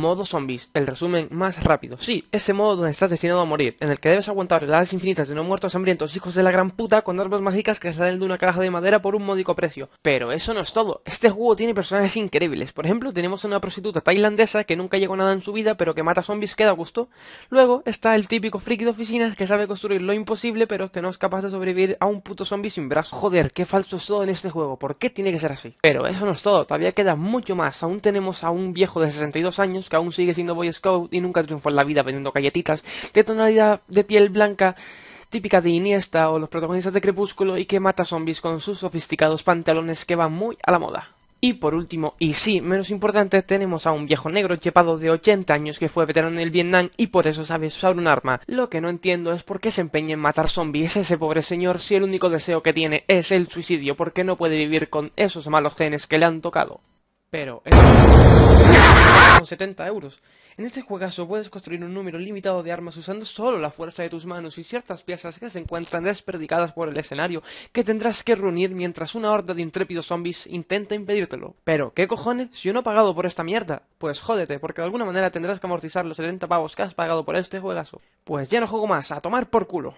Modo zombies, el resumen más rápido. Sí, ese modo donde estás destinado a morir, en el que debes aguantar las infinitas de no muertos hambrientos hijos de la gran puta con armas mágicas que salen de una caja de madera por un módico precio. Pero eso no es todo, este juego tiene personajes increíbles. Por ejemplo, tenemos a una prostituta tailandesa que nunca llegó nada en su vida pero que mata zombies que da gusto. Luego está el típico friki de oficinas que sabe construir lo imposible pero que no es capaz de sobrevivir a un puto zombie sin brazos. Joder, qué falso es todo en este juego, ¿por qué tiene que ser así? Pero eso no es todo, todavía queda mucho más. Aún tenemos a un viejo de 62 años que aún sigue siendo Boy Scout y nunca triunfó en la vida vendiendo galletitas, de tonalidad de piel blanca típica de Iniesta o los protagonistas de Crepúsculo y que mata zombies con sus sofisticados pantalones que van muy a la moda. Y por último, y sí, menos importante, tenemos a un viejo negro chepado de 80 años que fue veterano en el Vietnam y por eso sabe usar un arma. Lo que no entiendo es por qué se empeña en matar zombies ese pobre señor si el único deseo que tiene es el suicidio, porque no puede vivir con esos malos genes que le han tocado. Pero... 70 euros. En este juegazo puedes construir un número limitado de armas usando solo la fuerza de tus manos y ciertas piezas que se encuentran desperdicadas por el escenario que tendrás que reunir mientras una horda de intrépidos zombies intenta impedírtelo. Pero, ¿qué cojones? Si yo no he pagado por esta mierda, pues jódete, porque de alguna manera tendrás que amortizar los 70 pavos que has pagado por este juegazo. Pues ya no juego más, a tomar por culo.